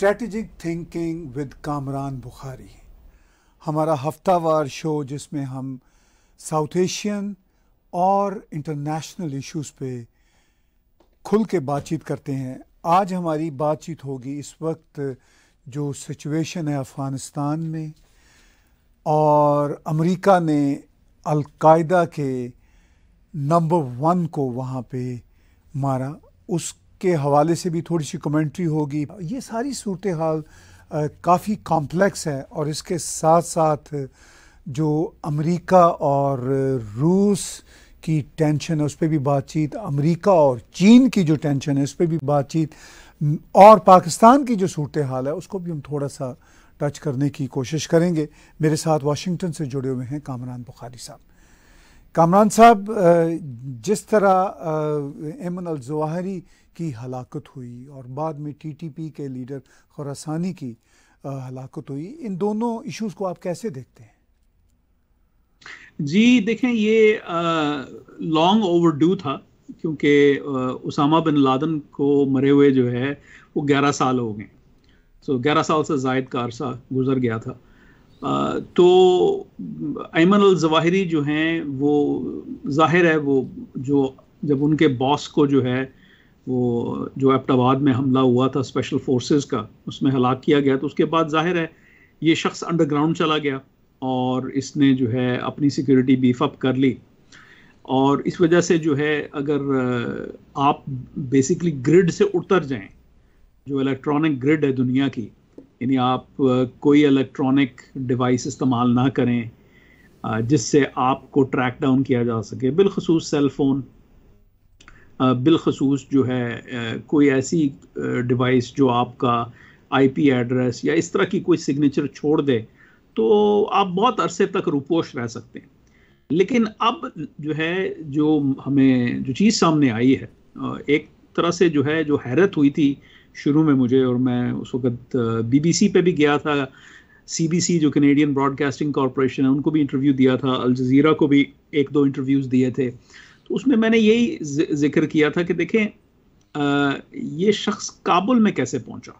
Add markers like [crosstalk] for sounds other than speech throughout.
strategic thinking with Kamran Bukhari हमारा हफ्तावार show जिसमें हम साउथ एशियन और इंटरनेशनल इश्यूज़ पे खुल के बातचीत करते हैं आज हमारी बातचीत होगी इस वक्त जो सिचुएशन है अफ़गानिस्तान में और अमेरिका ने अलकायदा के नंबर वन को वहाँ पे मारा उस के हवाले से भी थोड़ी सी कमेंट्री होगी ये सारी सूरत हाल काफ़ी कॉम्प्लेक्स है और इसके साथ साथ जो अमेरिका और रूस की टेंशन है उस पर भी बातचीत अमेरिका और चीन की जो टेंशन है उस पर भी बातचीत और पाकिस्तान की जो सूरत हाल है उसको भी हम थोड़ा सा टच करने की कोशिश करेंगे मेरे साथ वाशिंगटन से जुड़े हुए हैं कामरान बुखारी साहब कामरान साहब जिस तरह एमन अलजवाहरी की हलाकत हुई और बाद में टीटीपी के लीडर खुरासानी की हलाकत हुई इन दोनों इश्यूज को आप कैसे देखते हैं जी देखें ये लॉन्ग ओवरड्यू था क्योंकि उसामा बिन लादन को मरे हुए जो है वो 11 साल हो गए सो ग्यारह 11 साल से जायद का अरसा गुजर गया था आ, तो ऐमन अलजवाहरी जो हैं वो जाहिर है वो जो जब उनके बॉस को जो है वो जो एबटाबाद में हमला हुआ था स्पेशल फोर्सेस का उसमें हलाक किया गया तो उसके बाद जाहिर है ये शख्स अंडरग्राउंड चला गया और इसने जो है अपनी सिक्योरिटी बीफ अप कर ली और इस वजह से जो है अगर आप बेसिकली ग्रिड से उतर जाएं जो इलेक्ट्रॉनिक ग्रिड है दुनिया की यानी आप कोई इलेक्ट्रॉनिक डिवाइस इस्तेमाल ना करें जिससे आपको ट्रैक डाउन किया जा सके बिलखसूस सेलफ़ोन बिलखसूस जो है कोई ऐसी डिवाइस जो आपका आईपी एड्रेस या इस तरह की कोई सिग्नेचर छोड़ दे तो आप बहुत अरसे तक रुपोश रह सकते हैं लेकिन अब जो है जो हमें जो चीज़ सामने आई है एक तरह से जो है जो हैरत हुई थी शुरू में मुझे और मैं उस वक्त बीबीसी पे भी गया था सीबीसी जो कनेडियन ब्रॉडकास्टिंग कॉरपोरेशन है उनको भी इंटरव्यू दिया था अल जजीरा को भी एक दो इंटरव्यूज़ दिए थे तो उसमें मैंने यही जिक्र किया था कि देखें आ, ये शख्स काबुल में कैसे पहुंचा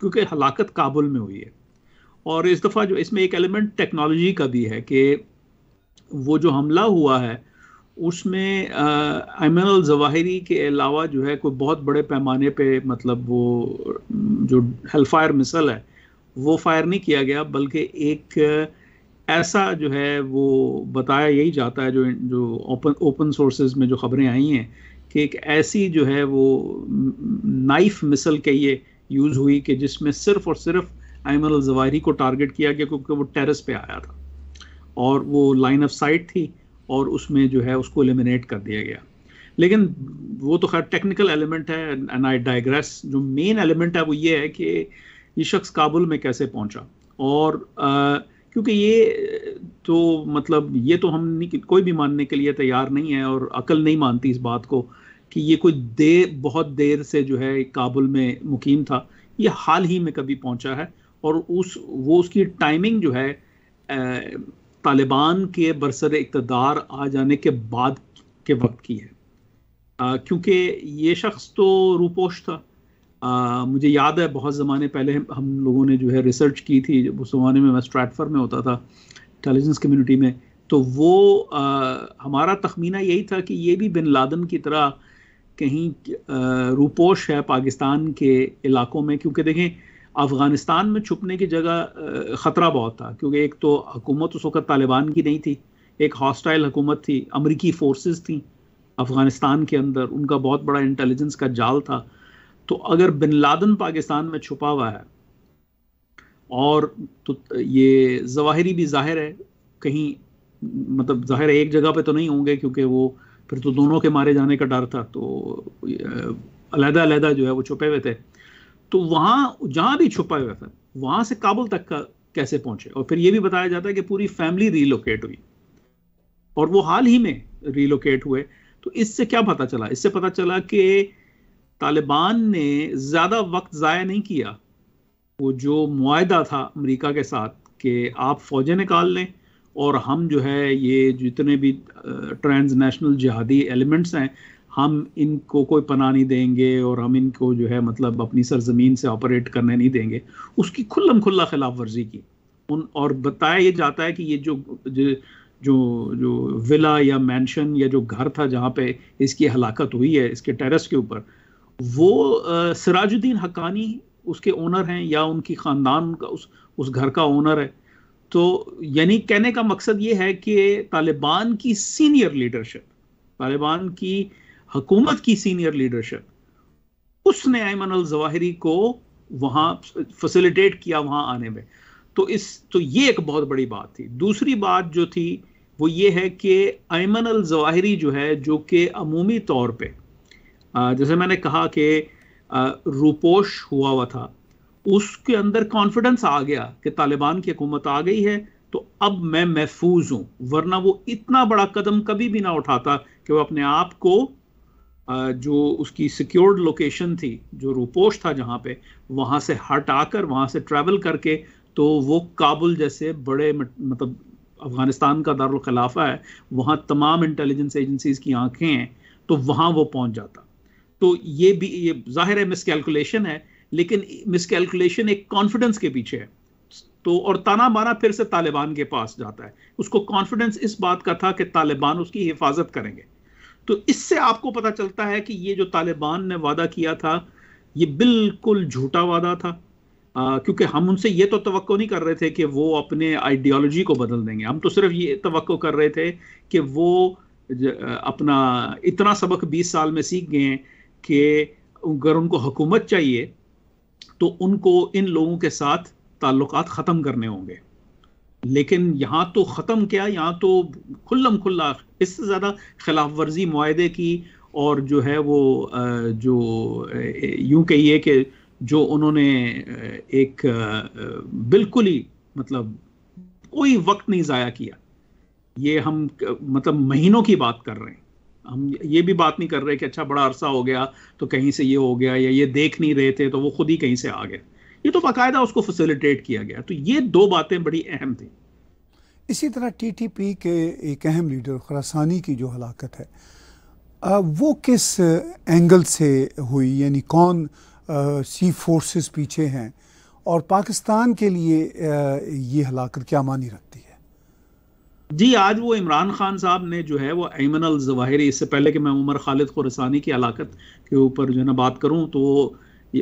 क्योंकि हलाकत काबुल में हुई है और इस दफ़ा जो इसमें एक एलिमेंट टेक्नोलॉजी का भी है कि वो जो हमला हुआ है उसमें अमन जवाहरी के अलावा जो है कोई बहुत बड़े पैमाने पे मतलब वो जो हेलफायर मिसल है वो फायर नहीं किया गया बल्कि एक ऐसा जो है वो बताया यही जाता है जो जो ओपन ओपन सोर्सेज में जो खबरें आई हैं कि एक ऐसी जो है वो नाइफ मिसल के ये यूज़ हुई कि जिसमें सिर्फ और सिर्फ एमल जवाहरी को टारगेट किया गया क्योंकि वो टेरेस पे आया था और वो लाइन ऑफ साइट थी और उसमें जो है उसको एलिमिनेट कर दिया गया लेकिन वो तो खैर टेक्निकल एलिमेंट है एंड आई डाइग्रेस जो मेन एलिमेंट है वो ये है कि ये शख्स काबुल में कैसे पहुंचा और आ, क्योंकि ये तो मतलब ये तो हम नहीं कोई भी मानने के लिए तैयार नहीं है और अकल नहीं मानती इस बात को कि ये कोई देर बहुत देर से जो है काबुल में मुकीम था ये हाल ही में कभी पहुंचा है और उस वो उसकी टाइमिंग जो है तालिबान के बरसर इकतदार आ जाने के बाद के वक्त की है क्योंकि ये शख्स तो रूपोश था आ, मुझे याद है बहुत ज़माने पहले हम लोगों ने जो है रिसर्च की थी जब उस ज़माने में मैं स्ट्रैटफर में होता था इंटेलिजेंस कम्युनिटी में तो वो आ, हमारा तखमीना यही था कि ये भी बिन लादन की तरह कहीं आ, रूपोश है पाकिस्तान के इलाकों में क्योंकि देखें अफ़गानिस्तान में छुपने की जगह ख़तरा बहुत था क्योंकि एक तो हुकूमत उस वक़्त तालिबान की नहीं थी एक हॉस्टाइल हुकूमत थी अमरीकी फोर्सेस थी अफ़गानिस्तान के अंदर उनका बहुत बड़ा इंटेलिजेंस का जाल था तो अगर बिन लादन पाकिस्तान में छुपा हुआ है और तो ये जवाहरी भी जाहिर है कहीं मतलब जाहिर है एक जगह पे तो नहीं होंगे क्योंकि वो फिर तो दोनों के मारे जाने का डर था तो अलहदा अलहदा जो है वो छुपे हुए थे तो वहाँ जहाँ भी छुपा हुआ था वहाँ से काबुल तक का कैसे पहुँचे और फिर ये भी बताया जाता है कि पूरी फैमिली रीलोकेट हुई और वो हाल ही में रीलोकेट हुए तो इससे क्या पता चला इससे पता चला कि तालिबान ने ज़्यादा वक्त ज़ाया नहीं किया वो जो माहा था अमरीका के साथ कि आप फौजें निकाल लें और हम जो है ये जितने भी ट्रांसनेशनल जहादी एलिमेंट्स हैं हम इनको कोई पना नहीं देंगे और हम इनको जो है मतलब अपनी सरजमीन से ऑपरेट करने नहीं देंगे उसकी खुल्लम खुल्ला खिलाफ वर्जी की उन और बताया ये जाता है कि ये जो जो जो विला या मैंशन या जो घर था जहाँ पे इसकी हलाकत हुई है इसके टेरेस के ऊपर वो सिराजुद्दीन हकानी उसके ओनर हैं या उनकी ख़ानदान का उस उस घर का ओनर है तो यानी कहने का मकसद ये है कि तालिबान की सीनियर लीडरशिप तालिबान की हकूमत की सीनियर लीडरशिप उसने ऐमन अल जवाहरी को वहाँ फैसिलिटेट किया वहाँ आने में तो इस तो ये एक बहुत बड़ी बात थी दूसरी बात जो थी वो ये है कि ऐमन अल जवाहरी जो है जो कि अमूमी तौर पे जैसे मैंने कहा कि रूपोश हुआ हुआ था उसके अंदर कॉन्फिडेंस आ गया कि तालिबान की हुकूमत आ गई है तो अब मैं महफूज हूं वरना वो इतना बड़ा कदम कभी भी ना उठाता कि वो अपने आप को जो उसकी सिक्योर्ड लोकेशन थी जो रूपोश था जहाँ पे वहाँ से हटाकर वहाँ से ट्रैवल करके तो वो काबुल जैसे बड़े मतलब अफगानिस्तान का खिलाफा है वहाँ तमाम इंटेलिजेंस एजेंसीज की आंखें हैं तो वहाँ वो पहुँच जाता तो ये भी ये जाहिर है मिसकैलकुलेशन है लेकिन मिसकैलकुलेशन एक कॉन्फिडेंस के पीछे है तो और ताना माना फिर से तालिबान के पास जाता है उसको कॉन्फिडेंस इस बात का था कि तालिबान उसकी हिफाजत करेंगे तो इससे आपको पता चलता है कि ये जो तालिबान ने वादा किया था ये बिल्कुल झूठा वादा था क्योंकि हम उनसे ये तो तवक्को नहीं कर रहे थे कि वो अपने आइडियोलॉजी को बदल देंगे हम तो सिर्फ ये तवक्को कर रहे थे कि वो अपना इतना सबक 20 साल में सीख गए हैं कि अगर उनको हुकूमत चाहिए तो उनको इन लोगों के साथ ताल्लुक ख़त्म करने होंगे लेकिन यहाँ तो ख़त्म क्या यहाँ तो खुल्लम खुल्ला इससे ज़्यादा खिलाफ वर्जी माहे की और जो है वो जो यूँ कहिए कि जो उन्होंने एक बिल्कुल ही मतलब कोई वक्त नहीं ज़ाया किया ये हम मतलब महीनों की बात कर रहे हैं हम ये भी बात नहीं कर रहे कि अच्छा बड़ा अरसा हो गया तो कहीं से ये हो गया या ये देख नहीं रहे थे तो वो खुद ही कहीं से आ गए ये तो बाकायदा उसको फैसिलिटेट किया गया तो ये दो बातें बड़ी अहम थी इसी तरह टीटीपी के एक अहम लीडर खरासानी की जो हलाकत है आ, वो किस एंगल से हुई यानी कौन आ, सी फोर्सेस पीछे हैं और पाकिस्तान के लिए आ, ये हलाकत क्या मानी रखती है जी आज वो इमरान खान साहब ने जो है वो ऐमन अल इससे पहले कि मैं उमर खालिद खुरसानी की हलाकत के ऊपर जो है ना बात करूँ तो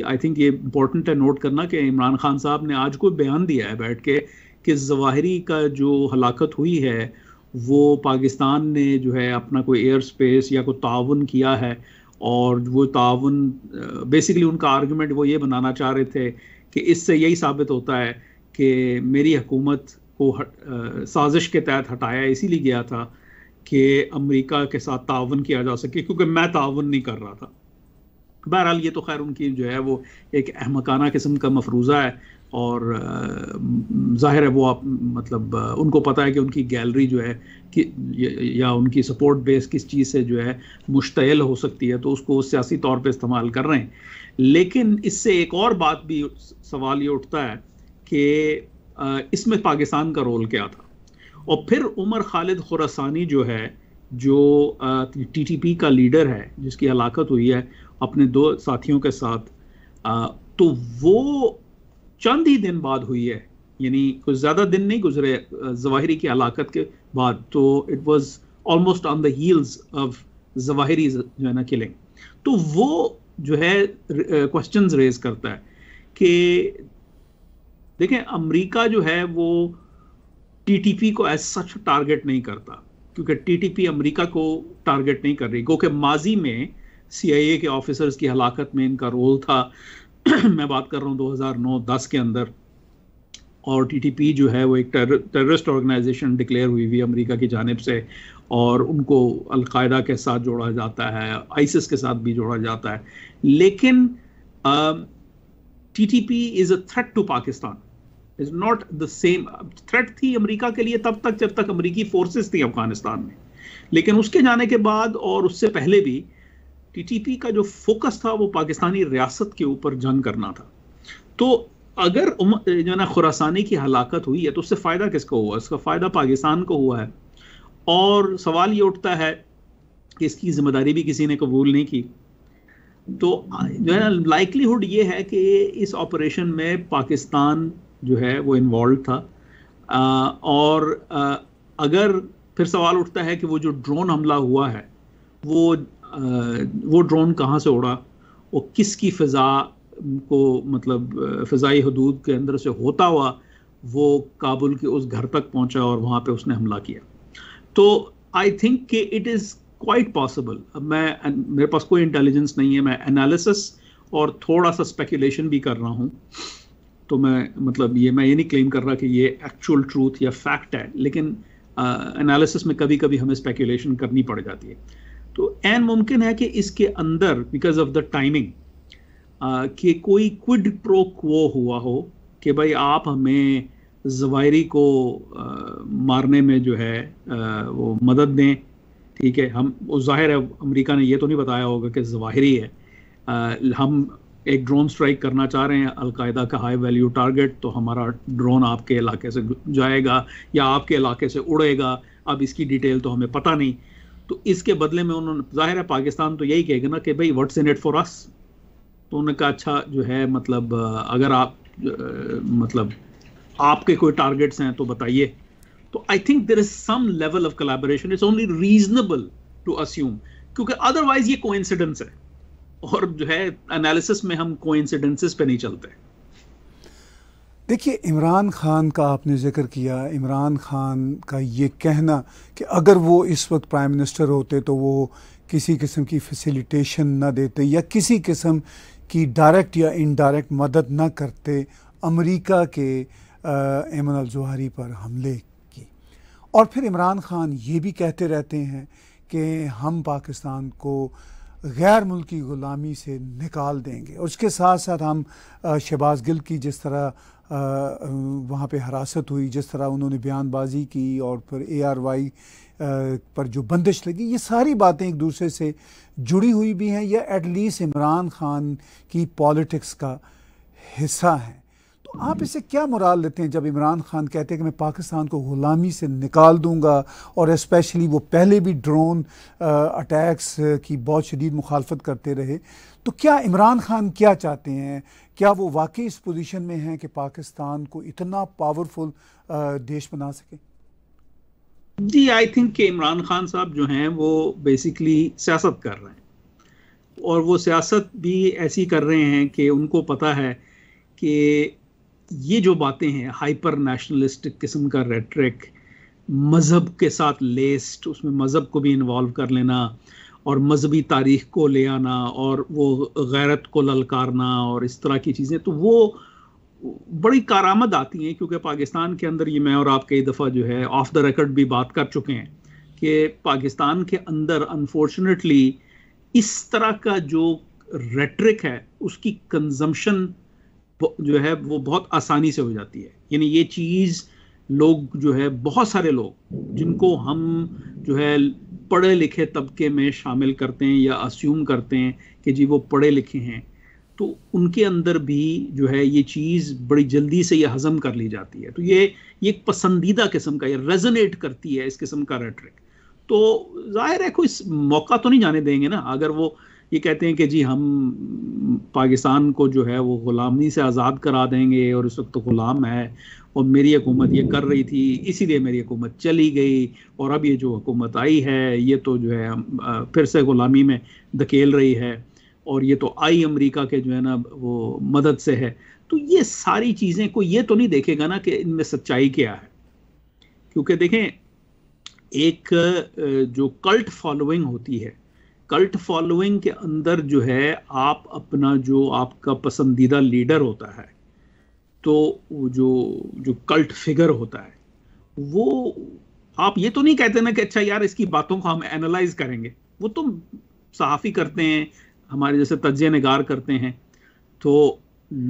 आई थिंक ये इम्पोर्टेंट है नोट करना कि इमरान खान साहब ने आज कोई बयान दिया है बैठ के कि जवाहरी का जो हलाकत हुई है वो पाकिस्तान ने जो है अपना कोई एयर स्पेस या कोई ताउन किया है और वो ताउन बेसिकली उनका आर्गूमेंट वो ये बनाना चाह रहे थे कि इससे यही साबित होता है कि मेरी हुकूमत को हट, आ, साजिश के तहत हटाया इसीलिए गया था कि अमेरिका के साथ तावन किया जा सके क्योंकि मैं तावन नहीं कर रहा था बहरहाल ये तो खैर उनकी जो है वो एक अहमकाना किस्म का मफरूज़ा है और जाहिर है वो आप मतलब उनको पता है कि उनकी गैलरी जो है कि या उनकी सपोर्ट बेस किस चीज़ से जो है मुश्तल हो सकती है तो उसको सियासी तौर पे इस्तेमाल कर रहे हैं लेकिन इससे एक और बात भी सवाल ये उठता है कि इसमें पाकिस्तान का रोल क्या था और फिर उमर खालिद खुरासानी जो है जो टीटीपी का लीडर है जिसकी हलाकत हुई है अपने दो साथियों के साथ आ, तो वो चंद ही दिन बाद हुई है यानी कुछ ज़्यादा दिन नहीं गुजरे जवाहरी की हलाकत के बाद तो it was almost on the heels of Zawahiri जो है ना किलिंग तो वो जो है क्वेश्चंस रेज करता है कि देखें अमेरिका जो है वो टीटीपी को एज सच टारगेट नहीं करता क्योंकि टीटीपी अमेरिका को टारगेट नहीं कर रही क्योंकि माजी में सीआईए के ऑफिसर्स की हलाकत में इनका रोल था [clears throat] मैं बात कर रहा हूँ 2009-10 के अंदर और टीटीपी जो है वो एक टेररिस्ट ऑर्गेनाइजेशन डिक्लेयर हुई हुई अमेरिका की जानब से और उनको अलकायदा के साथ जोड़ा जाता है आइसिस के साथ भी जोड़ा जाता है लेकिन T T P is a threat to Pakistan is not the same threat थी अमेरिका के लिए तब तक जब तक अमेरिकी फोर्सेस थी अफगानिस्तान में लेकिन उसके जाने के बाद और उससे पहले भी टीटीपी का जो फोकस था वो पाकिस्तानी रियासत के ऊपर जंग करना था तो अगर जो ना खुरासानी की हलाकत हुई है तो उससे फ़ायदा किसको हुआ इसका फ़ायदा पाकिस्तान को हुआ है और सवाल ये उठता है कि इसकी जिम्मेदारी भी किसी ने कबूल नहीं की तो जो है ना लाइकलीहुड ये है कि इस ऑपरेशन में पाकिस्तान जो है वो इन्वॉल्व था आ, और आ, अगर फिर सवाल उठता है कि वो जो ड्रोन हमला हुआ है वो आ, वो ड्रोन कहाँ से उड़ा वो किसकी फ़िज़ा को मतलब फ़ाई हदूद के अंदर से होता हुआ वो काबुल के उस घर तक पहुंचा और वहाँ पे उसने हमला किया तो आई थिंक कि इट इज़ क्वाइट पॉसिबल अब मैं मेरे पास कोई इंटेलिजेंस नहीं है मैं एनालिसिस और थोड़ा सा स्पेकुलेशन भी कर रहा हूँ तो मैं मतलब ये मैं ये नहीं क्लेम कर रहा कि ये एक्चुअल ट्रूथ या फैक्ट है लेकिन एनालिसिस uh, में कभी कभी हमें स्पेकुलेशन करनी पड़ जाती है तो एन मुमकिन है कि इसके अंदर बिकॉज ऑफ द टाइमिंग कि कोई क्विड प्रो क्वो हुआ हो कि भाई आप हमें जवायरी को आ, uh, मारने में जो है आ, uh, वो मदद दें ठीक है हम वो जाहिर है अमेरिका ने ये तो नहीं बताया होगा कि जवाहरी है आ, हम एक ड्रोन स्ट्राइक करना चाह रहे हैं अलकायदा का हाई वैल्यू टारगेट तो हमारा ड्रोन आपके इलाके से जाएगा या आपके इलाके से उड़ेगा अब इसकी डिटेल तो हमें पता नहीं तो इसके बदले में उन्होंने जाहिर है पाकिस्तान तो यही कहेगा ना कि भाई what's in it for us तो उन्होंने कहा अच्छा जो है मतलब अगर आप मतलब आपके कोई टारगेट्स हैं तो बताइए तो I think there is some level of collaboration it's only reasonable to assume क्योंकि अदरवाइज ये कोइंसिडेंस है और जो है एनालिसिस में हम इंसिडेंसिस पे नहीं चलते देखिए इमरान खान का आपने जिक्र किया इमरान खान का ये कहना कि अगर वो इस वक्त प्राइम मिनिस्टर होते तो वो किसी किस्म की फैसिलिटेशन ना देते या किसी किस्म की डायरेक्ट या इनडायरेक्ट मदद ना करते अमेरिका के एमन अल पर हमले की और फिर इमरान खान ये भी कहते रहते हैं कि हम पाकिस्तान को गैर मुल्की ग़ुलामी से निकाल देंगे और उसके साथ साथ हम शहबाज गिल की जिस तरह वहाँ पे हरासत हुई जिस तरह उन्होंने बयानबाजी की और फिर ए आर वाई पर जो बंदिश लगी ये सारी बातें एक दूसरे से जुड़ी हुई भी हैं या एटलीस्ट इमरान खान की पॉलिटिक्स का हिस्सा हैं तो आप इसे क्या मुराल लेते हैं जब इमरान खान कहते हैं कि मैं पाकिस्तान को ग़ुलामी से निकाल दूंगा और इस्पेशली वो पहले भी ड्रोन अटैक्स की बहुत शदीद मुखालफत करते रहे तो क्या इमरान खान क्या चाहते हैं क्या वो वाकई इस पोजीशन में हैं कि पाकिस्तान को इतना पावरफुल देश बना सकें जी आई थिंक कि इमरान खान साहब जो हैं वो बेसिकली सियासत कर रहे हैं और वो सियासत भी ऐसी कर रहे हैं कि उनको पता है कि ये जो बातें हैं हाइपर नेशनलिस्ट किस्म का रेट्रिक मज़हब के साथ लेस्ट उसमें मज़हब को भी इन्वॉल्व कर लेना और मजहबी तारीख को ले आना और वो गैरत को ललकारना और इस तरह की चीज़ें तो वो बड़ी कारामद आती हैं क्योंकि पाकिस्तान के अंदर ये मैं और आप कई दफ़ा जो है ऑफ द रिकॉर्ड भी बात कर चुके हैं कि पाकिस्तान के अंदर अनफॉर्चुनेटली इस तरह का जो रेट्रिक है उसकी कंजम्पशन जो है वो बहुत आसानी से हो जाती है यानी ये चीज़ लोग जो है बहुत सारे लोग जिनको हम जो है पढ़े लिखे तबके में शामिल करते हैं या अस्यूम करते हैं कि जी वो पढ़े लिखे हैं तो उनके अंदर भी जो है ये चीज़ बड़ी जल्दी से ये हज़म कर ली जाती है तो ये ये एक पसंदीदा किस्म का ये रेजोनेट करती है इस किस्म का रेट्रिक तो जाहिर है कोई मौका तो नहीं जाने देंगे ना अगर वो ये कहते हैं कि जी हम पाकिस्तान को जो है वो ग़ुलामी से आज़ाद करा देंगे और इस वक्त तो ग़ुलाम है और मेरी हुकूमत ये कर रही थी इसीलिए मेरी हुकूमत चली गई और अब ये जो हुकूमत आई है ये तो जो है फिर से ग़ुलामी में धकेल रही है और ये तो आई अमरीका के जो है ना वो मदद से है तो ये सारी चीज़ें को ये तो नहीं देखेगा ना कि इनमें सच्चाई क्या है क्योंकि देखें एक जो कल्ट फॉलोइंग होती है कल्ट फॉलोइंग के अंदर जो है आप अपना जो आपका पसंदीदा लीडर होता है तो जो जो कल्ट फिगर होता है वो आप ये तो नहीं कहते ना कि अच्छा यार इसकी बातों को हम एनालाइज करेंगे वो तो सहाफ़ी करते हैं हमारे जैसे तज्जे नगार करते हैं तो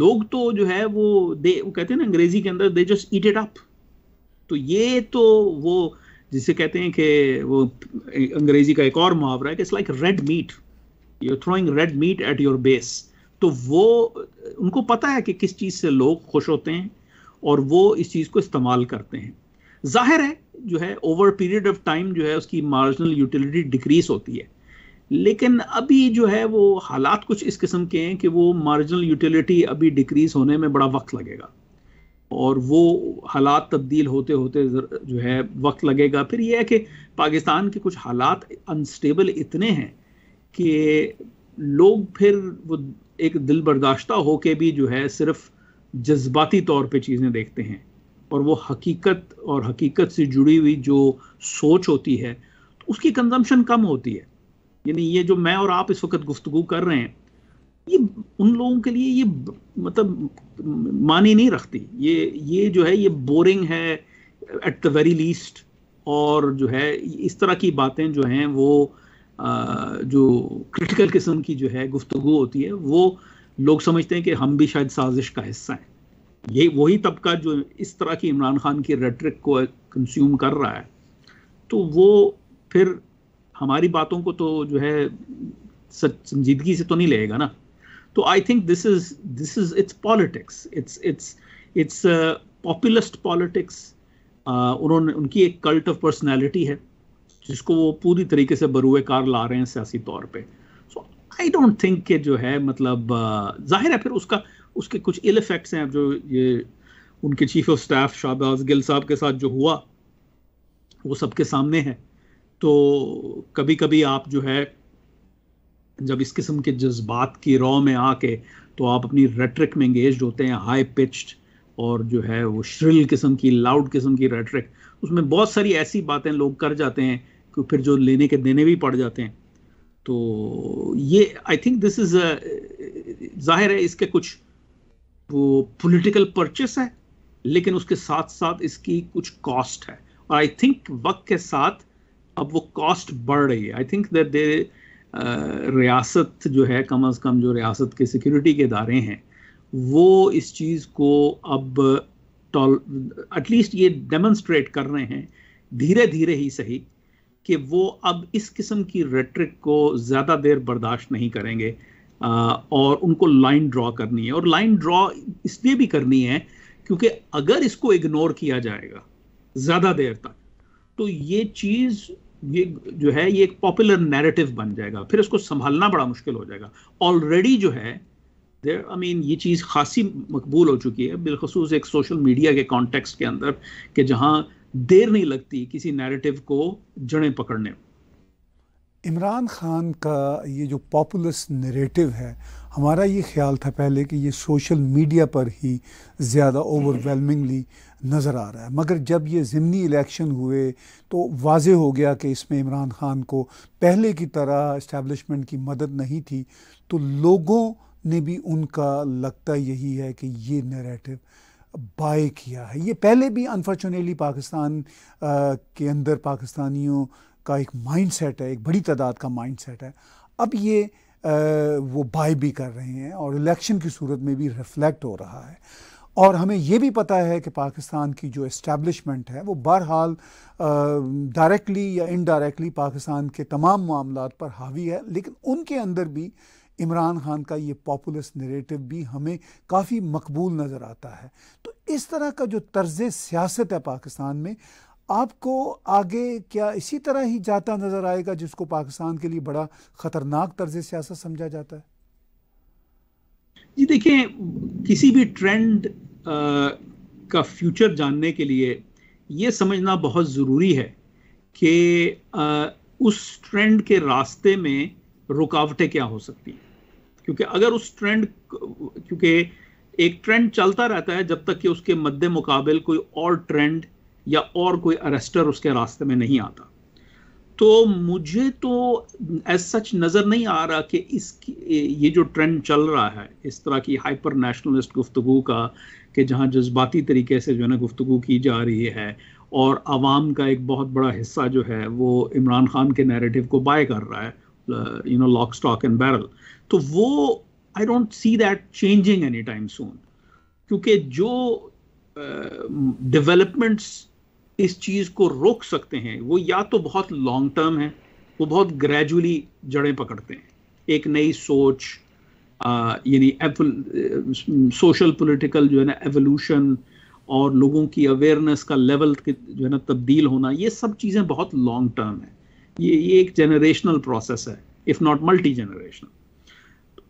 लोग तो जो है वो दे वो कहते हैं ना अंग्रेजी के अंदर they just eat it up तो ये तो वो जिसे कहते हैं कि वो अंग्रेजी का एक और मुहावरा है कि it's like red meat you are throwing red meat at your base तो वो उनको पता है कि किस चीज़ से लोग खुश होते हैं और वो इस चीज़ को इस्तेमाल करते हैं जाहिर है जो है ओवर पीरियड ऑफ टाइम जो है उसकी मार्जिनल यूटिलिटी डिक्रीज होती है लेकिन अभी जो है वो हालात कुछ इस किस्म के हैं कि वो मार्जिनल यूटिलिटी अभी डिक्रीज होने में बड़ा वक्त लगेगा और वो हालात तब्दील होते होते जो है वक्त लगेगा फिर यह है कि पाकिस्तान के कुछ हालात अनस्टेबल इतने हैं कि लोग फिर वो एक दिल बर्दाश्त हो के भी जो है सिर्फ जज्बाती तौर पे चीज़ें देखते हैं और वो हकीकत और हकीकत से जुड़ी हुई जो सोच होती है तो उसकी कंजम्पशन कम होती है यानी ये जो मैं और आप इस वक्त गुफ्तु कर रहे हैं ये उन लोगों के लिए ये मतलब मानी नहीं रखती ये ये जो है ये बोरिंग है एट द वेरी लीस्ट और जो है इस तरह की बातें जो हैं वो आ, जो क्रिटिकल किस्म की जो है गुफ्तु होती है वो लोग समझते हैं कि हम भी शायद साजिश का हिस्सा हैं ये वही तबका जो इस तरह की इमरान खान की रेटरिक को कंज्यूम कर रहा है तो वो फिर हमारी बातों को तो जो है सच संजीदगी से तो नहीं लेगा ना तो I think this is this is it's politics it's it's it's populist politics उन्होंने उनकी एक कल्ट ऑफ पर्सनैलिटी है जिसको वो पूरी तरीके से बरुए कार ला रहे हैं सियासी तौर पर सो आई डोंट थिंक के जो है मतलब uh, जाहिर है फिर उसका उसके कुछ इल इफेक्ट्स हैं जो ये उनके chief of staff Shahbaz Gill साहब के साथ जो हुआ वो सबके सामने है तो कभी कभी आप जो है जब इस किस्म के जज्बात की रॉ में आके तो आप अपनी रेट्रिक में इंगेज होते हैं हाई पिच्ड और जो है वो श्रिल किस्म की लाउड किस्म की रेट्रिक उसमें बहुत सारी ऐसी बातें लोग कर जाते हैं कि फिर जो लेने के देने भी पड़ जाते हैं तो ये आई थिंक दिस इज जाहिर है इसके कुछ वो पॉलिटिकल परचेस है लेकिन उसके साथ साथ इसकी कुछ कॉस्ट है और आई थिंक वक्त के साथ अब वो कॉस्ट बढ़ रही है आई थिंक दैट देर रियासत जो है कम अज़ कम जो रियासत के सिक्योरिटी के इदारे हैं वो इस चीज़ को अब टॉल एटलीस्ट ये डेमोन्स्ट्रेट कर रहे हैं धीरे धीरे ही सही कि वो अब इस किस्म की रेट्रिक को ज़्यादा देर बर्दाश्त नहीं करेंगे आ, और उनको लाइन ड्रॉ करनी है और लाइन ड्रॉ इसलिए भी करनी है क्योंकि अगर इसको इग्नोर किया जाएगा ज़्यादा देर तक तो ये चीज़ ये जो है ये एक पॉपुलर नैरेटिव बन जाएगा फिर उसको संभालना बड़ा मुश्किल हो जाएगा ऑलरेडी जो है देर आई मीन ये चीज़ खासी मकबूल हो चुकी है बिलखसूस एक सोशल मीडिया के कॉन्टेक्स के अंदर कि जहाँ देर नहीं लगती किसी नैरेटिव को जड़ें पकड़ने इमरान खान का ये जो पॉपुलस नरेटिव है हमारा ये ख्याल था पहले कि ये सोशल मीडिया पर ही ज़्यादा ओवरवेलमिंगली नज़र आ रहा है मगर जब ये ज़िमनी इलेक्शन हुए तो वाज हो गया कि इसमें इमरान खान को पहले की तरह इस्टेबलिशमेंट की मदद नहीं थी तो लोगों ने भी उनका लगता यही है कि ये नरेटिव बाय किया है ये पहले भी अनफॉर्चुनेटली पाकिस्तान आ, के अंदर पाकिस्तानियों का एक माइंड सेट है एक बड़ी तादाद का माइंड सेट है अब ये आ, वो बाय भी कर रहे हैं और इलेक्शन की सूरत में भी रिफ्लेक्ट हो रहा है और हमें ये भी पता है कि पाकिस्तान की जो इस्टेब्लिशमेंट है वो बहरहाल डायरेक्टली या इनडायरेक्टली पाकिस्तान के तमाम मामला पर हावी है लेकिन उनके अंदर भी इमरान खान का ये पॉपुलस नरेटिव भी हमें काफ़ी मकबूल नज़र आता है तो इस तरह का जो तर्ज सियासत है पाकिस्तान में आपको आगे क्या इसी तरह ही जाता नज़र आएगा जिसको पाकिस्तान के लिए बड़ा ख़तरनाक तर्ज सियासत समझा जाता है जी देखिए किसी भी ट्रेंड का फ्यूचर जानने के लिए ये समझना बहुत ज़रूरी है कि उस ट्रेंड के रास्ते में रुकावटें क्या हो सकती हैं क्योंकि अगर उस ट्रेंड क्योंकि एक ट्रेंड चलता रहता है जब तक कि उसके मद्दे मुकाबल कोई और ट्रेंड या और कोई अरेस्टर उसके रास्ते में नहीं आता तो मुझे तो एज सच नज़र नहीं आ रहा कि इस ये जो ट्रेंड चल रहा है इस तरह की हाइपर नेशनलिस्ट गुफ्तगु का कि जहाँ जज्बाती तरीके से जो है ना गुफ्तु की जा रही है और आवाम का एक बहुत बड़ा हिस्सा जो है वो इमरान खान के नैरेटिव को बाय कर रहा है you know lock stock and barrel तो वो I don't see that changing any time soon क्योंकि जो डेवलपमेंट्स uh, इस चीज़ को रोक सकते हैं वो या तो बहुत लॉन्ग टर्म है वो बहुत ग्रेजुअली जड़ें पकड़ते हैं एक नई सोच यानी सोशल पॉलिटिकल जो है ना एवोल्यूशन और लोगों की अवेयरनेस का लेवल जो है ना तब्दील होना ये सब चीज़ें बहुत लॉन्ग टर्म है ये ये एक जनरेशनल प्रोसेस है इफ़ नॉट मल्टी जनरेशनल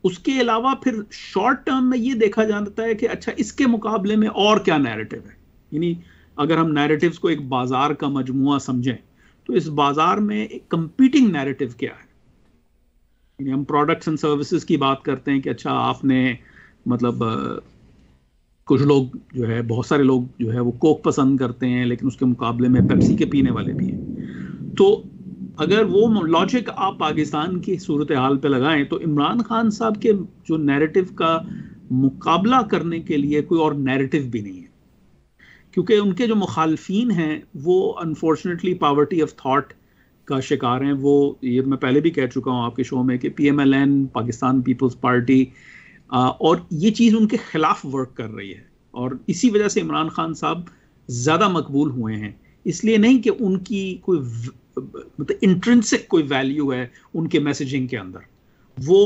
उसके अलावा फिर शॉर्ट टर्म में ये देखा जाता है कि अच्छा इसके मुकाबले में और क्या नैरेटिव है यानी अगर हम नैरेटिव्स को एक बाजार का मजमु समझें तो इस बाजार में एक कंपीटिंग नैरेटिव क्या है हम प्रोडक्ट्स एंड सर्विसेज की बात करते हैं कि अच्छा आपने मतलब कुछ लोग जो है बहुत सारे लोग जो है वो कोक पसंद करते हैं लेकिन उसके मुकाबले में पेप्सी के पीने वाले भी हैं तो अगर वो लॉजिक आप पाकिस्तान की सूरत हाल पे लगाएं तो इमरान खान साहब के जो नैरेटिव का मुकाबला करने के लिए कोई और नैरेटिव भी नहीं है क्योंकि उनके जो मुखालफी हैं वो अनफॉर्चुनेटली पावर्टी ऑफ थाट का शिकार हैं वो ये मैं पहले भी कह चुका हूँ आपके शो में कि पी पाकिस्तान पीपल्स पार्टी और ये चीज़ उनके खिलाफ वर्क कर रही है और इसी वजह से इमरान खान साहब ज़्यादा मकबूल हुए हैं इसलिए नहीं कि उनकी कोई मतलब इंट्रेंसिक कोई वैल्यू है उनके मैसेजिंग के अंदर वो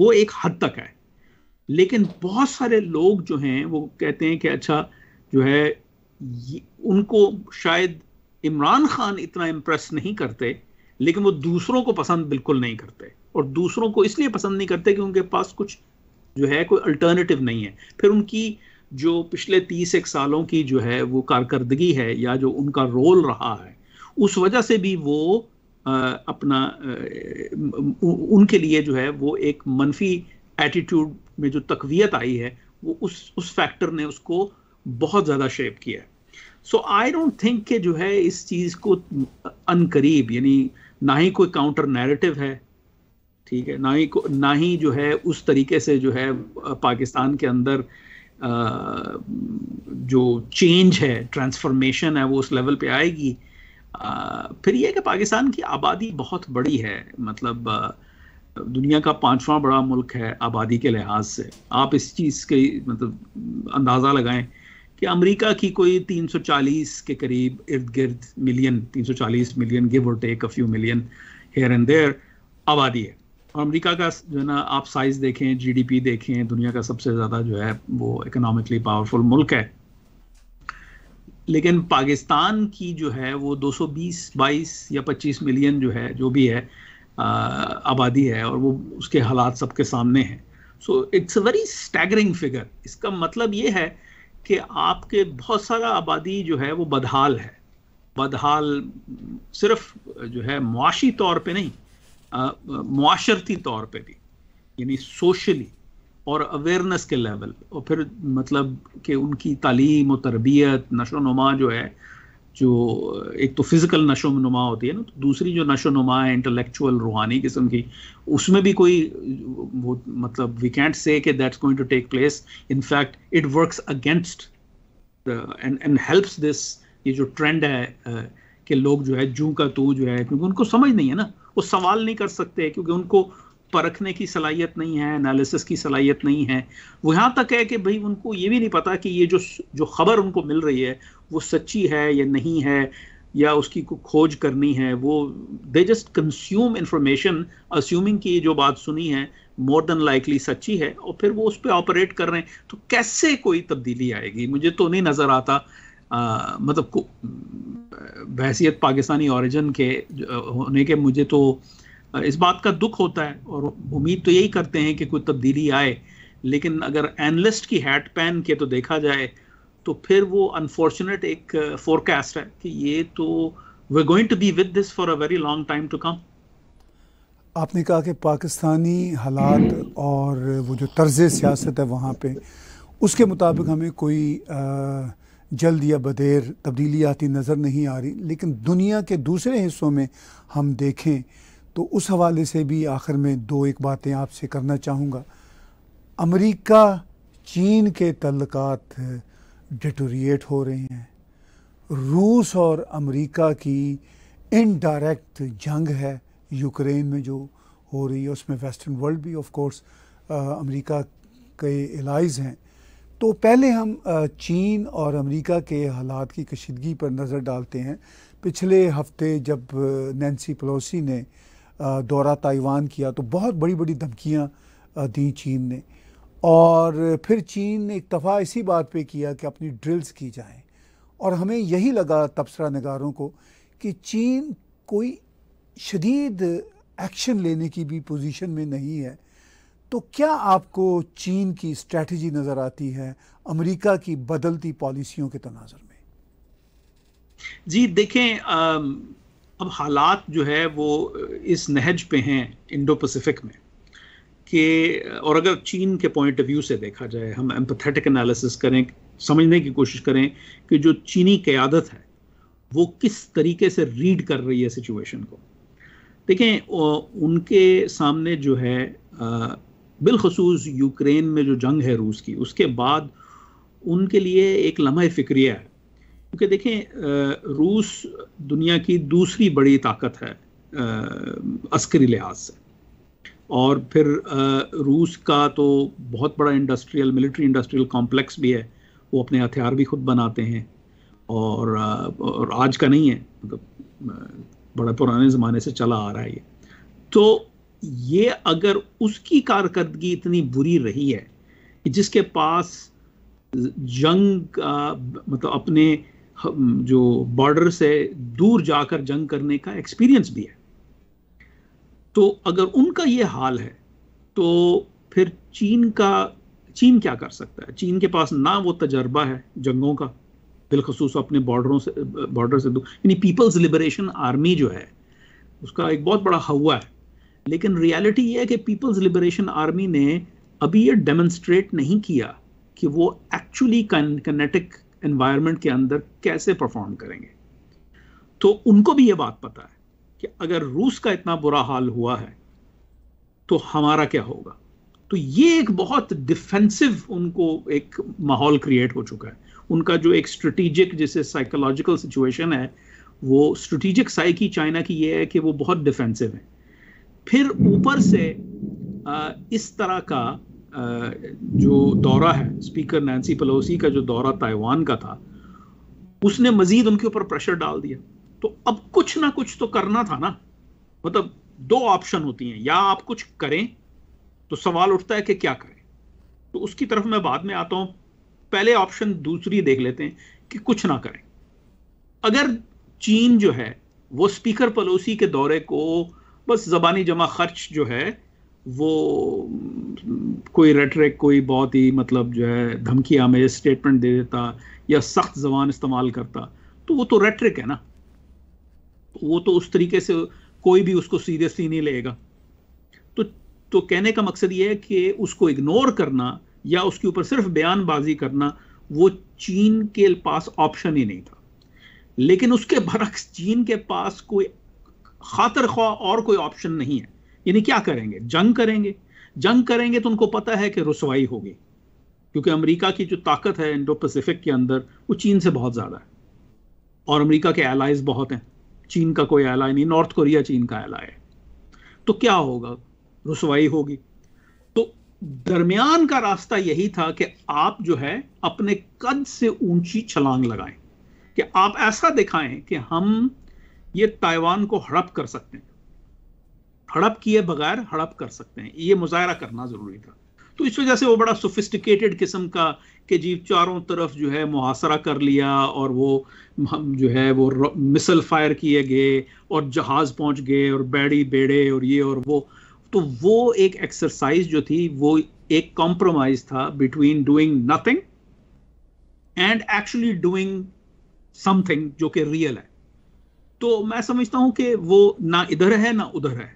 वो एक हद तक है लेकिन बहुत सारे लोग जो हैं वो कहते हैं कि अच्छा जो है उनको शायद इमरान खान इतना इम्प्रेस नहीं करते लेकिन वो दूसरों को पसंद बिल्कुल नहीं करते और दूसरों को इसलिए पसंद नहीं करते कि उनके पास कुछ जो है कोई अल्टरनेटिव नहीं है फिर उनकी जो पिछले तीस एक सालों की जो है वो कारकर्दगी है या जो उनका रोल रहा है उस वजह से भी वो आ, अपना आ, उनके लिए जो है वो एक मनफी एटीट्यूड में जो तकवीत आई है वो उस उस फैक्टर ने उसको बहुत ज़्यादा शेप किया है सो आई डोंट थिंक के जो है इस चीज को अनकरीब यानी ना ही कोई काउंटर नैरेटिव है ठीक है ना ही को ना ही जो है उस तरीके से जो है पाकिस्तान के अंदर आ, जो चेंज है ट्रांसफॉर्मेशन है वो उस लेवल पे आएगी आ, फिर यह कि पाकिस्तान की आबादी बहुत बड़ी है मतलब दुनिया का पांचवा बड़ा मुल्क है आबादी के लिहाज से आप इस चीज़ के मतलब अंदाज़ा लगाएं कि अमेरिका की कोई 340 के करीब इर्द गिर्द million 340 million give or take a few million here and there आबादी है और अमेरिका का जो है ना आप साइज देखें जीडीपी देखें दुनिया का सबसे ज़्यादा जो है वो इकोनॉमिकली पावरफुल मुल्क है लेकिन पाकिस्तान की जो है वो 220 22 या 25 मिलियन जो है जो भी है आबादी है और वो उसके हालात सबके सामने हैं so it's a very staggering figure इसका मतलब ये है कि आपके बहुत सारा आबादी जो है वो बदहाल है बदहाल सिर्फ जो है मुआशी तौर पे नहीं मुआशरती तौर पे भी यानी सोशली और अवेयरनेस के लेवल और फिर मतलब कि उनकी तालीम और तरबियत नशो नुमा जो है जो एक तो फिज़िकल नशो नुमा होती है ना तो दूसरी जो नशो नुमा है इंटेलेक्चुअल रूहानी किस्म की उसमें भी कोई वो मतलब वी कैंट से के that's going to take place in fact it works against and and helps this ये जो ट्रेंड है कि लोग जो है जू का तू जो है क्योंकि उनको समझ नहीं है ना वो सवाल नहीं कर सकते क्योंकि उनको परखने की सलाहियत नहीं है एनालिसिस की सलाहियत नहीं है वो यहाँ तक है कि भाई उनको ये भी नहीं पता कि ये जो जो खबर उनको मिल रही है वो सच्ची है या नहीं है या उसकी को खोज करनी है वो they just consume information assuming की जो बात सुनी है मोर देन लाइकली सच्ची है और फिर वो उस पर ऑपरेट कर रहे हैं तो कैसे कोई तब्दीली आएगी मुझे तो नहीं नज़र आता आ, मतलब बहसीत पाकिस्तानी औरिजन के होने के मुझे तो इस बात का दुख होता है और उम्मीद तो यही करते हैं कि कोई तब्दीली आए लेकिन अगर एनलिस्ट की हैट पहन के तो देखा जाए तो फिर वो अनफॉर्चुनेट एक फोरकास्ट uh, है कि ये तो we going to be with this for a very long time to come आपने कहा कि पाकिस्तानी हालात और वो जो तर्ज सियासत है वहाँ पे उसके मुताबिक हमें कोई uh, जल्द या बदेर तब्दीली आती नज़र नहीं आ रही लेकिन दुनिया के दूसरे हिस्सों में हम देखें तो उस हवाले से भी आखिर में दो एक बातें आपसे करना चाहूँगा अमरीका चीन के तल्लक़ात डिटोरिएट हो रहे हैं रूस और अमेरिका की इनडायरेक्ट जंग है यूक्रेन में जो हो रही है उसमें वेस्टर्न वर्ल्ड भी ऑफ कोर्स अमेरिका के एलाइज हैं तो पहले हम चीन और अमेरिका के हालात की कशीदगी पर नज़र डालते हैं पिछले हफ्ते जब नैन्सी पलोसी ने दौरा ताइवान किया तो बहुत बड़ी बड़ी धमकियाँ दी चीन ने और फिर चीन ने दफ़ा इसी बात पे किया कि अपनी ड्रिल्स की जाएं और हमें यही लगा तबसरा नगारों को कि चीन कोई शदीद एक्शन लेने की भी पोजीशन में नहीं है तो क्या आपको चीन की स्ट्रेटजी नज़र आती है अमेरिका की बदलती पॉलिसियों के तनाजर में जी देखें अब हालात जो है वो इस नहज पे हैं इंडो पैसिफिक में कि और अगर चीन के पॉइंट ऑफ व्यू से देखा जाए हम एम्पथेटिक एनालिसिस करें समझने की कोशिश करें कि जो चीनी क्यादत है वो किस तरीके से रीड कर रही है सिचुएशन को देखें उनके सामने जो है बिलखसूस यूक्रेन में जो जंग है रूस की उसके बाद उनके लिए एक लम्हे फिक्रिया है क्योंकि देखें रूस दुनिया की दूसरी बड़ी ताकत है अस्करी लिहाज से और फिर रूस का तो बहुत बड़ा इंडस्ट्रियल मिलिट्री इंडस्ट्रियल कॉम्प्लेक्स भी है वो अपने हथियार भी खुद बनाते हैं और और आज का नहीं है मतलब बड़ा पुराने ज़माने से चला आ रहा है ये तो ये अगर उसकी कारकर्दगी इतनी बुरी रही है कि जिसके पास जंग का मतलब अपने जो बॉर्डर से दूर जाकर जंग करने का एक्सपीरियंस भी है तो अगर उनका ये हाल है तो फिर चीन का चीन क्या कर सकता है चीन के पास ना वो तजर्बा है जंगों का बिलखसूस अपने बॉर्डरों से बॉर्डर से यानी पीपल्स लिबरेशन आर्मी जो है उसका एक बहुत बड़ा हवा है लेकिन रियलिटी ये है कि पीपल्स लिबरेशन आर्मी ने अभी ये डेमोन्स्ट्रेट नहीं किया कि वो एक्चुअली कनेटिक एनवायरनमेंट के अंदर कैसे परफॉर्म करेंगे तो उनको भी ये बात पता है कि अगर रूस का इतना बुरा हाल हुआ है तो हमारा क्या होगा तो ये एक बहुत डिफेंसिव उनको एक माहौल क्रिएट हो चुका है उनका जो एक स्ट्रेटिजिक जैसे साइकोलॉजिकल सिचुएशन है वो स्ट्रेटेजिक साइकी चाइना की ये है कि वो बहुत डिफेंसिव है फिर ऊपर से इस तरह का जो दौरा है स्पीकर नैन्सी पलोसी का जो दौरा ताइवान का था उसने मजीद उनके ऊपर प्रेशर डाल दिया तो अब कुछ ना कुछ तो करना था ना मतलब दो ऑप्शन होती हैं या आप कुछ करें तो सवाल उठता है कि क्या करें तो उसकी तरफ मैं बाद में आता हूं पहले ऑप्शन दूसरी देख लेते हैं कि कुछ ना करें अगर चीन जो है वो स्पीकर पलोसी के दौरे को बस जबानी जमा खर्च जो है वो कोई रेटरिक कोई बहुत ही मतलब जो है धमकी आमेज स्टेटमेंट दे देता या सख्त जबान इस्तेमाल करता तो वो तो रेटरिक है ना वो तो उस तरीके से कोई भी उसको सीरियसली नहीं लेगा तो तो कहने का मकसद ये है कि उसको इग्नोर करना या उसके ऊपर सिर्फ बयानबाजी करना वो चीन के पास ऑप्शन ही नहीं था लेकिन उसके बरक्स चीन के पास कोई खातर ख्वा और कोई ऑप्शन नहीं है यानी क्या करेंगे जंग करेंगे जंग करेंगे तो उनको पता है कि रसवाई होगी क्योंकि अमेरिका की जो ताकत है इंडो पैसिफिक के अंदर वो चीन से बहुत ज़्यादा है और अमेरिका के एलाइज बहुत हैं चीन का कोई एलाय नहीं नॉर्थ कोरिया चीन का एलाय है तो क्या होगा रसवाई होगी तो दरमियान का रास्ता यही था कि आप जो है अपने कद से ऊंची छलांग लगाएं कि आप ऐसा दिखाएं कि हम ये ताइवान को हड़प कर सकते हैं हड़प किए बगैर हड़प कर सकते हैं ये मुजाहरा करना जरूरी था तो इस वजह से वो बड़ा सोफिस्टिकेटेड किस्म का कि जीव चारों तरफ जो है मुहासरा कर लिया और वो हम जो है वो मिसल फायर किए गए और जहाज़ पहुंच गए और बैड़ी बेड़े और ये और वो तो वो एक एक्सरसाइज जो थी वो एक कॉम्प्रोमाइज था between doing nothing and actually doing something जो कि रियल है तो मैं समझता हूं कि वो ना इधर है ना उधर है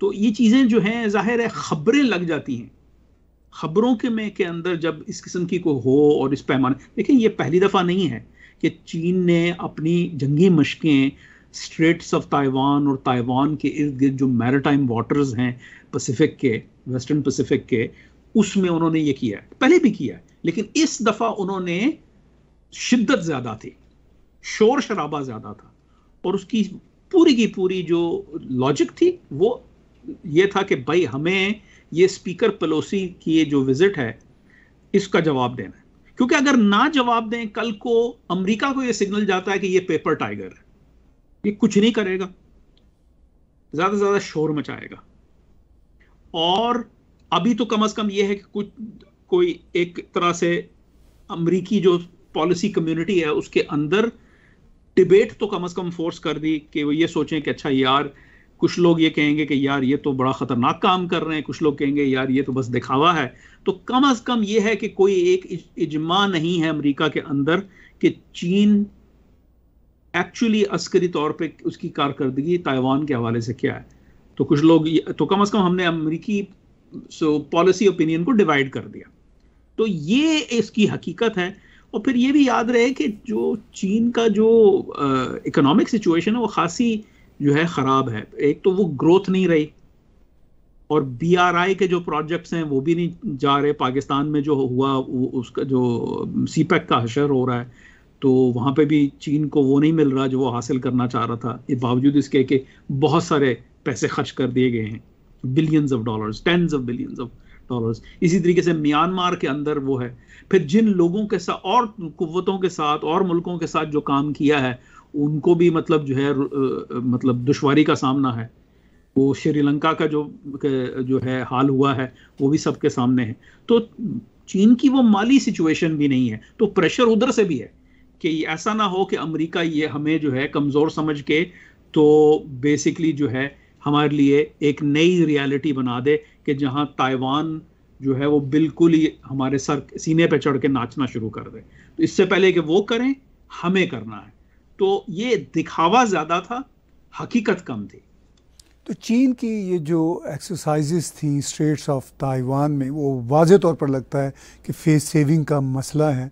तो ये चीज़ें जो हैं जाहिर है खबरें लग जाती हैं खबरों के में के अंदर जब इस किस्म की को हो और इस पैमाने देखिए ये पहली दफ़ा नहीं है कि चीन ने अपनी जंगी मशकें स्ट्रेट्स ऑफ ताइवान और ताइवान के इर्द गिर्द जो मैराटाइम वाटर्स हैं पैसिफिक के वेस्टर्न पैसिफिक के उसमें उन्होंने ये किया है पहले भी किया है लेकिन इस दफ़ा उन्होंने शिद्दत ज़्यादा थी शोर शराबा ज़्यादा था और उसकी पूरी की पूरी जो लॉजिक थी वो ये था कि भाई हमें ये स्पीकर पेलोसी की ये जो विजिट है इसका जवाब देना क्योंकि अगर ना जवाब दें कल को अमेरिका को ये सिग्नल जाता है कि ये पेपर टाइगर है ये कुछ नहीं करेगा ज्यादा से ज्यादा शोर मचाएगा और अभी तो कम से कम यह है कि कुछ कोई एक तरह से अमरीकी जो पॉलिसी कम्युनिटी है उसके अंदर डिबेट तो कम से कम फोर्स कर दी कि वो ये सोचें कि अच्छा यार कुछ लोग ये कहेंगे कि यार ये तो बड़ा ख़तरनाक काम कर रहे हैं कुछ लोग कहेंगे यार ये तो बस दिखावा है तो कम अज़ कम ये है कि कोई एक इजमा नहीं है अमरीका के अंदर कि चीन एक्चुअली अस्करी तौर पर उसकी कारकर्दगी ताइवान के हवाले से क्या है तो कुछ लोग तो कम अज़ कम हमने अमरीकी सो पॉलिसी ओपिनियन को डिवाइड कर दिया तो ये इसकी हकीकत है और फिर ये भी याद रहे कि जो चीन का जो इकोनॉमिक सिचुएशन है वो खासी जो है ख़राब है एक तो वो ग्रोथ नहीं रही और बी के जो प्रोजेक्ट्स हैं वो भी नहीं जा रहे पाकिस्तान में जो हुआ उसका जो सीपैक e का हशर हो रहा है तो वहाँ पे भी चीन को वो नहीं मिल रहा जो वो हासिल करना चाह रहा था ये बावजूद इसके कि बहुत सारे पैसे खर्च कर दिए गए हैं billions of dollars tens of billions of dollars इसी तरीके से म्यांमार के अंदर वो है फिर जिन लोगों के साथ और कुतों के साथ और मुल्कों के साथ जो काम किया है उनको भी मतलब जो है मतलब दुशारी का सामना है वो श्रीलंका का जो जो है हाल हुआ है वो भी सबके सामने है तो चीन की वो माली सिचुएशन भी नहीं है तो प्रेशर उधर से भी है कि ऐसा ना हो कि अमेरिका ये हमें जो है कमज़ोर समझ के तो बेसिकली जो है हमारे लिए एक नई रियलिटी बना दे कि जहां ताइवान जो है वो बिल्कुल ही हमारे सर सीने पे चढ़ के नाचना शुरू कर दे तो इससे पहले कि वो करें हमें करना है तो ये दिखावा ज़्यादा था हकीकत कम थी तो चीन की ये जो एक्सरसाइजेस थी स्टेट्स ऑफ ताइवान में वो वाज तौर पर लगता है कि फेस सेविंग का मसला है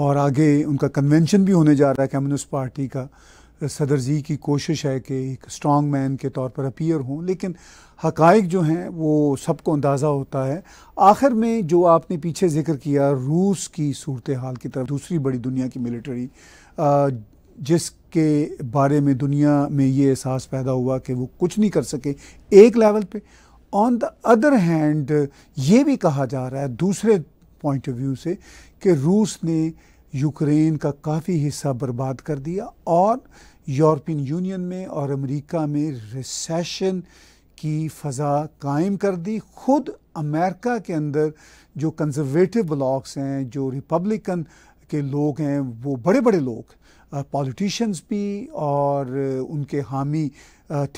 और आगे उनका कन्वेंशन भी होने जा रहा है कम्युनिस्ट पार्टी का सदर जी की कोशिश है कि एक स्ट्रॉन्ग मैन के तौर पर अपीयर हों लेकिन हकाइक जो हैं वो सबको अंदाज़ा होता है आखिर में जो आपने पीछे जिक्र किया रूस की सूरत हाल की तरफ दूसरी बड़ी दुनिया की मिलिट्री जिसके बारे में दुनिया में ये एहसास पैदा हुआ कि वो कुछ नहीं कर सके एक लेवल पे ऑन द अदर हैंड ये भी कहा जा रहा है दूसरे पॉइंट ऑफ व्यू से कि रूस ने यूक्रेन का काफ़ी हिस्सा बर्बाद कर दिया और यूरोपियन यूनियन में और अमेरिका में रिसेशन की फ़ज़ा कायम कर दी खुद अमेरिका के अंदर जो कंजर्वेटिव ब्लॉक्स हैं जो रिपब्लिकन के लोग हैं वो बड़े बड़े लोग पॉलिटिशियंस भी और उनके हामी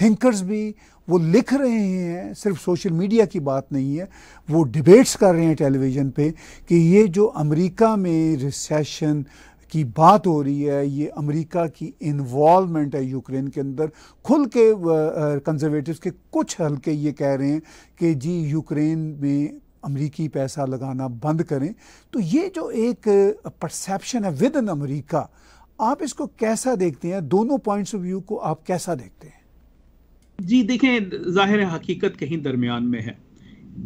थिंकर्स भी वो लिख रहे हैं सिर्फ सोशल मीडिया की बात नहीं है वो डिबेट्स कर रहे हैं टेलीविज़न पे कि ये जो अमेरिका में रिसेशन की बात हो रही है ये अमेरिका की इन्वॉलमेंट है यूक्रेन के अंदर खुल के कंजर्वेटिव्स के कुछ हल्के ये कह रहे हैं कि जी यूक्रेन में अमरीकी पैसा लगाना बंद करें तो ये जो एक परसेप्शन है विद इन अमरीका आप इसको कैसा देखते हैं दोनों पॉइंट्स ऑफ व्यू को आप कैसा देखते हैं जी देखें जाहिर है हकीकत कहीं दरमियान में है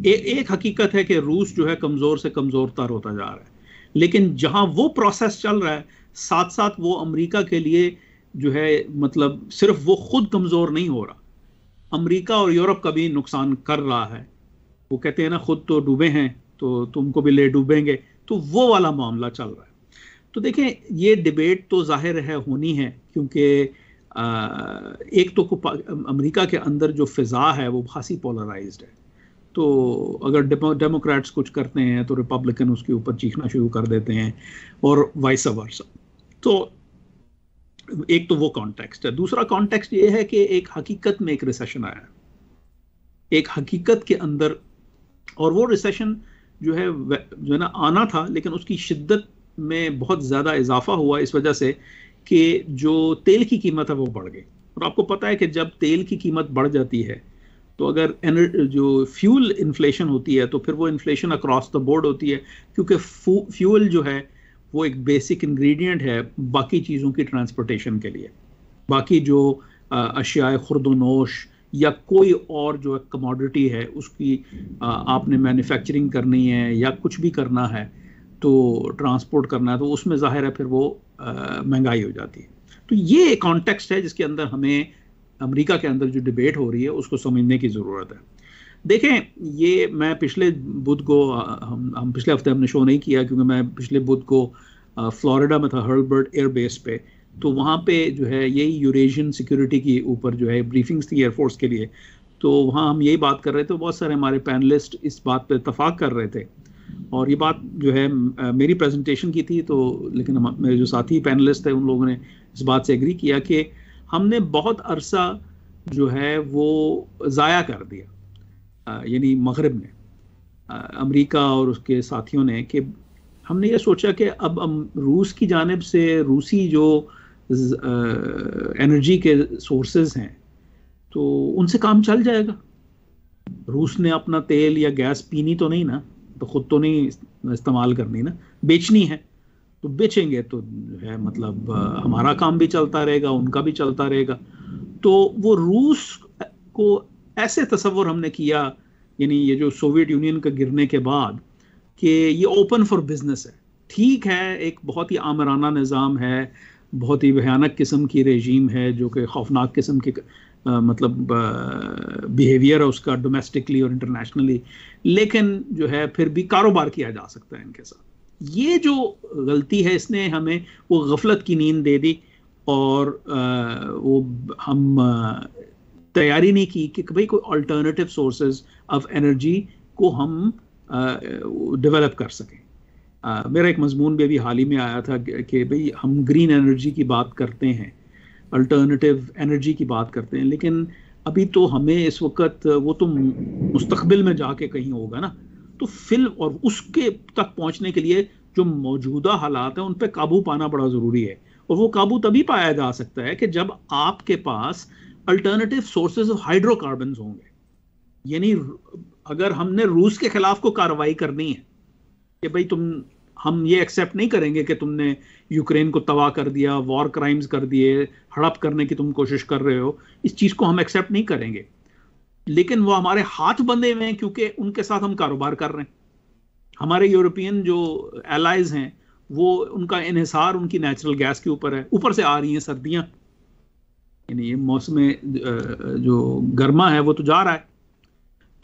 ए, एक हकीकत है कि रूस जो है कमज़ोर से कमज़ोर तर होता जा रहा है लेकिन जहां वो प्रोसेस चल रहा है साथ साथ वो अमेरिका के लिए जो है मतलब सिर्फ वो खुद कमज़ोर नहीं हो रहा अमेरिका और यूरोप का भी नुकसान कर रहा है वो कहते हैं ना खुद तो डूबे हैं तो तुमको भी ले डूबेंगे तो वो वाला मामला चल रहा है तो देखें ये डिबेट तो जाहिर है होनी है क्योंकि एक तो अमेरिका के अंदर जो फिज़ा है वो खासी पोलराइज्ड है तो अगर डेमोक्रेट्स कुछ करते हैं तो रिपब्लिकन उसके ऊपर चीखना शुरू कर देते हैं और वाइस वर्सा तो एक तो वो कॉन्टेक्स्ट है दूसरा कॉन्टेक्स्ट ये है कि एक हकीकत में एक रिसेशन आया एक हकीकत के अंदर और वो रिसेशन जो है जो है ना आना था लेकिन उसकी शिद्दत में बहुत ज़्यादा इजाफा हुआ इस वजह से कि जो तेल की कीमत है वो बढ़ गई और आपको पता है कि जब तेल की कीमत बढ़ जाती है तो अगर जो फ्यूल इन्फ्लेशन होती है तो फिर वो इन्फ्लेशन अक्रॉस द बोर्ड होती है क्योंकि फ्यूल जो है वो एक बेसिक इंग्रेडिएंट है बाकी चीज़ों की ट्रांसपोर्टेशन के लिए बाकी जो अशियाए खुरदोनोश या कोई और जो कमोडिटी है उसकी आपने मैन्युफैक्चरिंग करनी है या कुछ भी करना है तो ट्रांसपोर्ट करना है तो उसमें ज़ाहिर है फिर वो महंगाई हो जाती है तो ये कॉन्टेक्स्ट है जिसके अंदर हमें अमेरिका के अंदर जो डिबेट हो रही है उसको समझने की ज़रूरत है देखें ये मैं पिछले बुध को हम हम पिछले हफ्ते हमने शो नहीं किया क्योंकि मैं पिछले बुध को फ्लोरिडा में था हर्लबर्ट एयरबेस पे तो वहाँ पे जो है यही यूरेशियन सिक्योरिटी के ऊपर जो है ब्रीफिंग्स थी एयरफोर्स के लिए तो वहाँ हम यही बात कर रहे थे बहुत सारे हमारे पैनलिस्ट इस बात पर इतफाक़ कर रहे थे और ये बात जो है मेरी प्रेजेंटेशन की थी तो लेकिन हम मेरे जो साथी पैनलिस्ट थे उन लोगों ने इस बात से एग्री किया कि हमने बहुत अरसा जो है वो ज़ाया कर दिया यानी मगरब ने अमेरिका और उसके साथियों ने कि हमने ये सोचा कि अब हम रूस की जानब से रूसी जो एनर्जी के सोर्सेज हैं तो उनसे काम चल जाएगा रूस ने अपना तेल या गैस पीनी तो नहीं ना तो खुद तो नहीं इस्तेमाल करनी ना बेचनी है तो बेचेंगे तो है मतलब हमारा काम भी चलता रहेगा उनका भी चलता रहेगा तो वो रूस को ऐसे तस्वर हमने किया यानी ये जो सोवियत यूनियन का गिरने के बाद कि ये ओपन फॉर बिजनेस है ठीक है एक बहुत ही आमराना निज़ाम है बहुत ही भयानक किस्म की रेजीम है जो कि खौफनाक किस्म की मतलब बिहेवियर है उसका डोमेस्टिकली और इंटरनेशनली लेकिन जो है फिर भी कारोबार किया जा सकता है इनके साथ ये जो गलती है इसने हमें वो गफलत की नींद दे दी और वो हम तैयारी नहीं की कि भाई कोई अल्टरनेटिव सोर्सेज ऑफ एनर्जी को हम डेवलप कर सकें मेरा एक मजमून भी अभी हाल ही में आया था कि भाई हम ग्रीन एनर्जी की बात करते हैं अल्टरनेटिव एनर्जी की बात करते हैं लेकिन अभी तो हमें इस वक्त वो तो मुस्तबिल में जाके कहीं होगा ना तो फिल और उसके तक पहुंचने के लिए जो मौजूदा हालात हैं उन पर काबू पाना बड़ा ज़रूरी है और वो काबू तभी पाया जा सकता है कि जब आपके पास अल्टरनेटिव सोर्सेज ऑफ हाइड्रोकार्बन होंगे यानी अगर हमने रूस के खिलाफ को कार्रवाई करनी है कि भाई तुम हम ये एक्सेप्ट नहीं करेंगे कि तुमने यूक्रेन को तबाह कर दिया वॉर क्राइम्स कर दिए हड़प करने की तुम कोशिश कर रहे हो इस चीज़ को हम एक्सेप्ट नहीं करेंगे लेकिन वो हमारे हाथ बंधे हुए हैं क्योंकि उनके साथ हम कारोबार कर रहे हैं हमारे यूरोपियन जो एलाइज हैं वो उनका इहिसार उनकी नेचुरल गैस के ऊपर है ऊपर से आ रही हैं सर्दियाँ यानी ये मौसम जो गर्मा है वो तो जा रहा है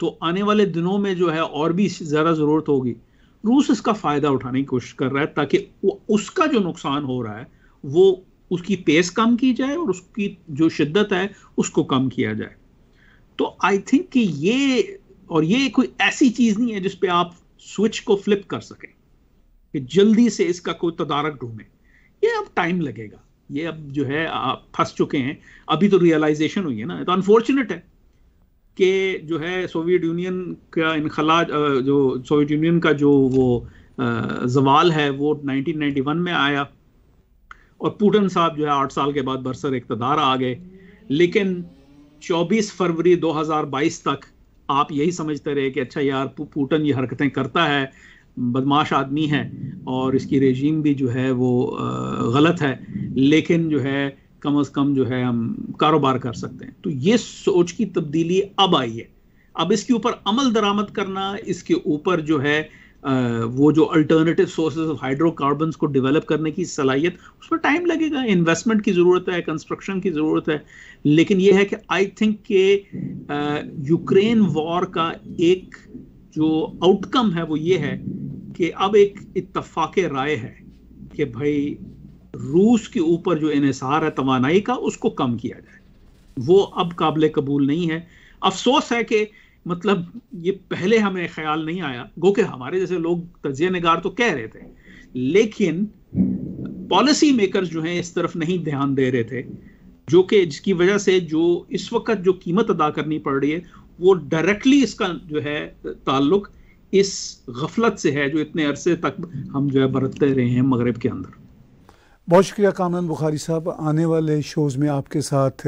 तो आने वाले दिनों में जो है और भी ज़्यादा ज़रूरत होगी रूस इसका फायदा उठाने की कोशिश कर रहा है ताकि उसका जो नुकसान हो रहा है वो उसकी पेस कम की जाए और उसकी जो शिद्दत है उसको कम किया जाए तो आई थिंक कि ये और ये कोई ऐसी चीज नहीं है जिसपे आप स्विच को फ्लिप कर सकें कि जल्दी से इसका कोई तदारक ढूंढें ये अब टाइम लगेगा ये अब जो है आप फंस चुके हैं अभी तो रियलाइजेशन हुई है ना तो अनफॉर्चुनेट है के जो है सोवियत यूनियन का इनखला जो सोवियत यूनियन का जो वो जवाल है वो 1991 में आया और पुटन साहब जो है आठ साल के बाद बरसर इकतदार आ गए लेकिन 24 फरवरी 2022 तक आप यही समझते रहे कि अच्छा यार पुटन ये हरकतें करता है बदमाश आदमी है और इसकी रेजीम भी जो है वो गलत है लेकिन जो है कम अज कम जो है हम कारोबार कर सकते हैं तो ये सोच की तब्दीली अब आई है अब इसके ऊपर अमल दरामद करना इसके ऊपर जो है वो जो अल्टरनेटिव सोर्सेज ऑफ हाइड्रोकार्बन को डेवलप करने की सलाहियत उस पर टाइम लगेगा इन्वेस्टमेंट की ज़रूरत है कंस्ट्रक्शन की ज़रूरत है लेकिन ये है कि आई थिंक के यूक्रेन वॉर का एक जो आउटकम है वो ये है कि अब एक इतफाक़ राय है कि भाई रूस के ऊपर जो इसार है तोानाई का उसको कम किया जाए वो अब काबिल कबूल नहीं है अफसोस है कि मतलब ये पहले हमें ख्याल नहीं आया गो कि हमारे जैसे लोग तजिया नगार तो कह रहे थे लेकिन पॉलिसी मेकर जो हैं इस तरफ नहीं ध्यान दे रहे थे जो कि जिसकी वजह से जो इस वक्त जो कीमत अदा करनी पड़ रही है वो डायरेक्टली इसका जो है ताल्लुक इस गफलत से है जो इतने अरसे तक हम जो है बरतते रहे हैं मगरब के अंदर बहुत शुक्रिया कामरान बुखारी साहब आने वाले शोज़ में आपके साथ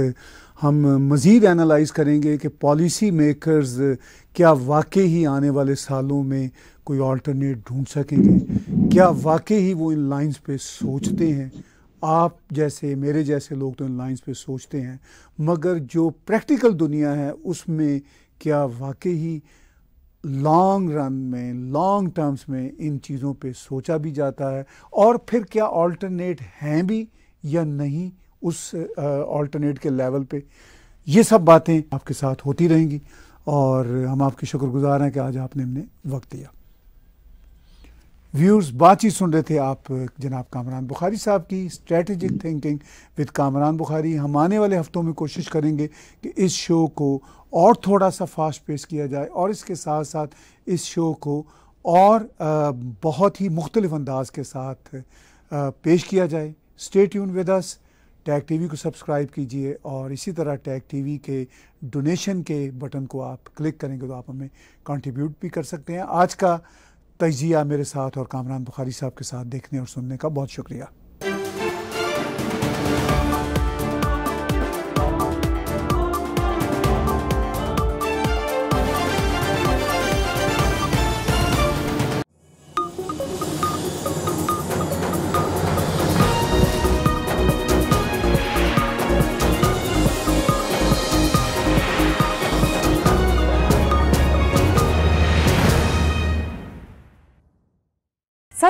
हम मज़ीद एनालाइज करेंगे कि पॉलिसी मेकर्स क्या वाकई ही आने वाले सालों में कोई अल्टरनेट ढूंढ सकेंगे क्या वाकई ही वो इन लाइंस पे सोचते हैं आप जैसे मेरे जैसे लोग तो इन लाइंस पे सोचते हैं मगर जो प्रैक्टिकल दुनिया है उसमें क्या वाकई ही लॉन्ग रन में लॉन्ग टर्म्स में इन चीज़ों पे सोचा भी जाता है और फिर क्या ऑल्टरनेट हैं भी या नहीं उस ऑल्टरनेट के लेवल पे ये सब बातें आपके साथ होती रहेंगी और हम आपके शुक्रगुजार हैं कि आज आपने हमने वक्त दिया व्यूर्स बातचीत सुन रहे थे आप जनाब कामरान बुखारी साहब की strategic thinking with Kamran Bukhari हम आने वाले हफ्तों में कोशिश करेंगे कि इस शो को और थोड़ा सा फास्ट पेश किया जाए और इसके साथ साथ इस शो को और बहुत ही मुख्तलिफ अंदाज के साथ पेश किया जाए stay tune with us tag TV को सब्सक्राइब कीजिए और इसी तरह टैग टीवी के डोनेशन के बटन को आप क्लिक करेंगे तो आप हमें कंट्रीब्यूट भी कर सकते हैं आज का तजिया मेरे साथ और कामरान बुखारी साहब के साथ देखने और सुनने का बहुत शुक्रिया